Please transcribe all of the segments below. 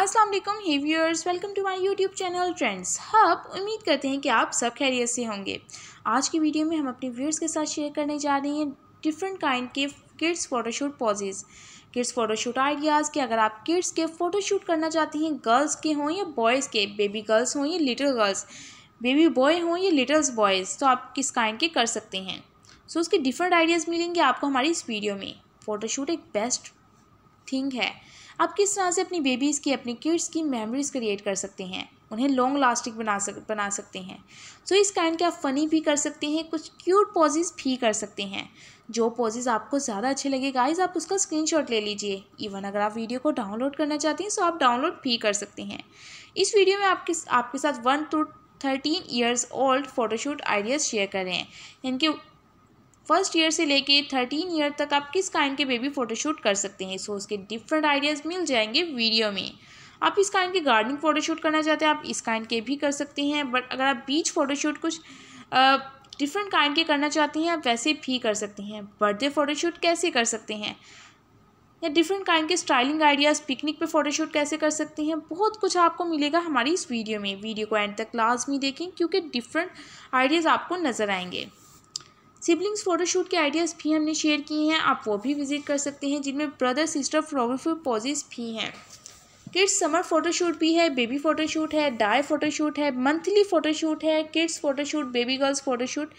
अस्सलाम वालेकुम hey viewers welcome to my YouTube channel trends hub हाँ, उम्मीद करते हैं कि आप सब खैरियत से होंगे आज की वीडियो में हम अपने व्यूअर्स के साथ शेयर करने जा रहे हैं डिफरेंट काइंड के kids photoshoot poses kids photoshoot ideas कि अगर आप किड्स के फ़ोटोशूट करना चाहती हैं गर्ल्स के हों या बॉयज़ के बेबी गर्ल्स हों या लिटिल गर्ल्स बेबी बॉय हों या लिटल्स बॉयज़ तो आप किस काइंड के कर सकते हैं सो उसके डिफरेंट आइडियाज़ मिलेंगे आपको हमारी इस वीडियो में फ़ोटोशूट एक बेस्ट थिंग है आप किस तरह से अपनी बेबीज़ की अपनी किड्स की मेमोरीज़ क्रिएट कर सकते हैं उन्हें लॉन्ग लास्टिंग बना सक बना सकते हैं सो so, इस कारण के आप फ़नी भी कर सकते हैं कुछ क्यूट पॉजेज़ भी कर सकते हैं जो पॉजेज़ आपको ज़्यादा अच्छे लगे गाइज आप उसका स्क्रीनशॉट ले लीजिए इवन अगर आप वीडियो को डाउनलोड करना चाहते हैं सो आप डाउनलोड भी कर सकते हैं इस वीडियो में आपके आपके साथ one two thirteen years old photoshoot ideas share करें इनके फर्स्ट ईयर से लेके थर्टीन ईयर तक आप किस काइंड के बेबी फ़ोटोशूट कर सकते हैं सो उसके डिफरेंट आइडियाज़ मिल जाएंगे वीडियो में आप इस काइंड के गार्डनिंग फ़ोटोशूट करना चाहते हैं आप इस काइंड के भी कर सकते हैं बट अगर आप बीच फ़ोटोशूट कुछ डिफरेंट काइंड के करना चाहते हैं आप वैसे भी कर सकते हैं बर्थडे फ़ोटोशूट कैसे कर सकते हैं या डिफरेंट काइंड के स्टाइलिंग आइडियाज़ पिकनिक पे फ़ोटोशूट कैसे कर सकते हैं बहुत कुछ आपको मिलेगा हमारी इस वीडियो में वीडियो को एंड तक लाजमी देखें क्योंकि डिफरेंट आइडियाज़ आपको नज़र आएंगे सिबलिंग्स फ़ोटोशूट के आइडियाज़ भी हमने शेयर किए हैं आप वो भी विज़िट कर सकते हैं जिनमें ब्रदर सिस्टर फोटोग्राफी पॉजेज भी हैं किड्स समर फोटोशूट भी है बेबी फोटोशूट है डाई फोटोशूट है मंथली फोटोशूट है kids photoshoot baby girls photoshoot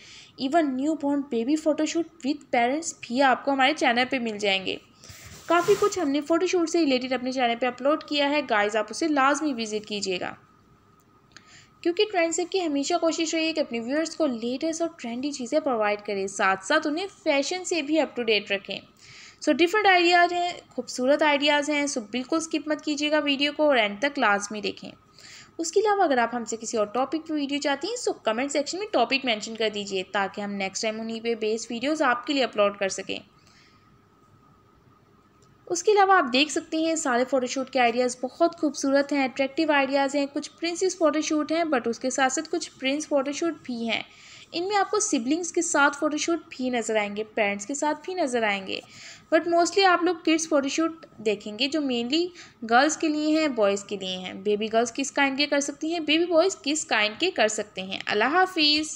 even newborn baby photoshoot with parents भी आपको हमारे चैनल पे मिल जाएंगे काफ़ी कुछ हमने फ़ोटोशूट से रिलेटेड अपने चैनल पे अपलोड किया है गाइस आप उसे लाजमी विजिट कीजिएगा क्योंकि ट्रेंड ट्रेंडसेप की हमेशा कोशिश रही है कि अपने व्यूअर्स को लेटेस्ट और ट्रेंडी चीज़ें प्रोवाइड करें साथ साथ उन्हें फैशन से भी अप टू डेट रखें सो डिफरेंट आइडियाज़ हैं खूबसूरत आइडियाज़ हैं सो बिल्कुल स्किप मत कीजिएगा वीडियो को और एंड तक लाजमी देखें उसके अलावा अगर आप हमसे किसी और टॉपिक पर वीडियो चाहती हैं सो कमेंट सेक्शन में टॉपिक मैंशन कर दीजिए ताकि हम नेक्स्ट टाइम उन्हीं पर बेस्ड वीडियोज़ आपके लिए अपलोड कर सकें उसके अलावा आप देख सकते हैं सारे फ़ोटोशूट के आइडियाज़ बहुत खूबसूरत हैं अट्रैक्टिव आइडियाज़ हैं कुछ प्रिंसेस फ़ोटोशूट हैं बट उसके साथ साथ कुछ प्रिंस फ़ोटोशूट भी हैं इनमें आपको सिबलिंग्स के साथ फ़ोटोशूट भी नज़र आएंगे पेरेंट्स के साथ भी नज़र आएंगे बट मोस्टली आप लोग किड्स फ़ोटोशूट देखेंगे जो मेनली गर्ल्स के लिए हैं बॉयज़ के लिए हैं बेबी गर्ल्स किस काइंड के कर सकती हैं बेबी बॉयज़ किस काइंड के कर सकते हैं अल्लाह हाफिज़